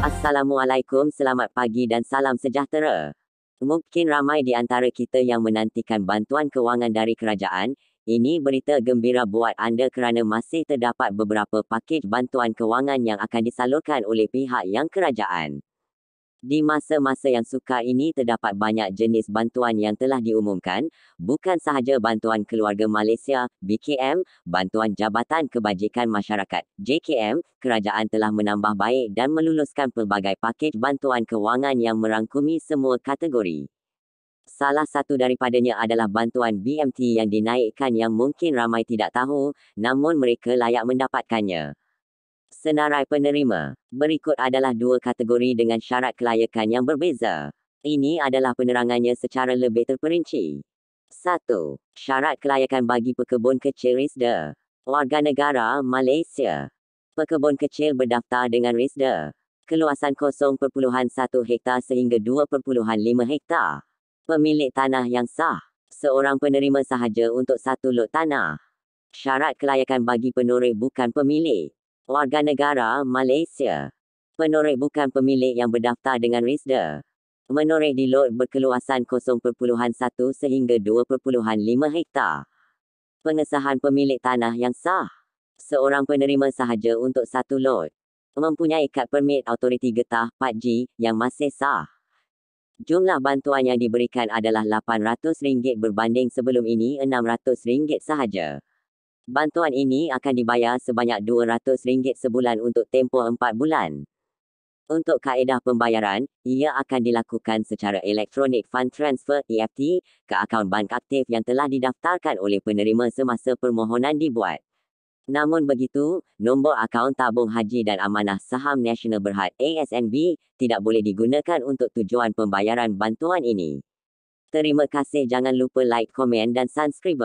Assalamualaikum, selamat pagi dan salam sejahtera. Mungkin ramai di antara kita yang menantikan bantuan kewangan dari kerajaan, ini berita gembira buat anda kerana masih terdapat beberapa paket bantuan kewangan yang akan disalurkan oleh pihak yang kerajaan. Di masa-masa yang sukar ini terdapat banyak jenis bantuan yang telah diumumkan, bukan sahaja bantuan keluarga Malaysia, BKM, bantuan Jabatan Kebajikan Masyarakat, JKM, kerajaan telah menambah baik dan meluluskan pelbagai paket bantuan kewangan yang merangkumi semua kategori. Salah satu daripadanya adalah bantuan BMT yang dinaikkan yang mungkin ramai tidak tahu, namun mereka layak mendapatkannya. Senarai penerima, berikut adalah dua kategori dengan syarat kelayakan yang berbeza. Ini adalah penerangannya secara lebih terperinci. 1. Syarat kelayakan bagi pekebun kecil RISDA. Warga negara Malaysia. Pekebun kecil berdaftar dengan RISDA. Keluasan 0.1 hektar sehingga 2.5 hektar pemilik tanah yang sah, seorang penerima sahaja untuk satu lot tanah. Syarat kelayakan bagi penoreh bukan pemilik, warga negara Malaysia. Penoreh bukan pemilik yang berdaftar dengan RISDA. Menoreh di lot berkeluasan 0.1 sehingga 2.5 hektar. Pengesahan pemilik tanah yang sah, seorang penerima sahaja untuk satu lot, mempunyai kad permit autoriti getah 4G yang masih sah jumlah bantuan yang diberikan adalah RM800 berbanding sebelum ini RM600 sahaja. Bantuan ini akan dibayar sebanyak RM200 sebulan untuk tempoh 4 bulan. Untuk kaedah pembayaran, ia akan dilakukan secara elektronik fund transfer EFT ke akaun bank aktif yang telah didaftarkan oleh penerima semasa permohonan dibuat. Namun begitu, nombor akaun tabung haji dan amanah saham National Berhad ASNB tidak boleh digunakan untuk tujuan pembayaran bantuan ini. Terima kasih jangan lupa like, komen dan subscribe.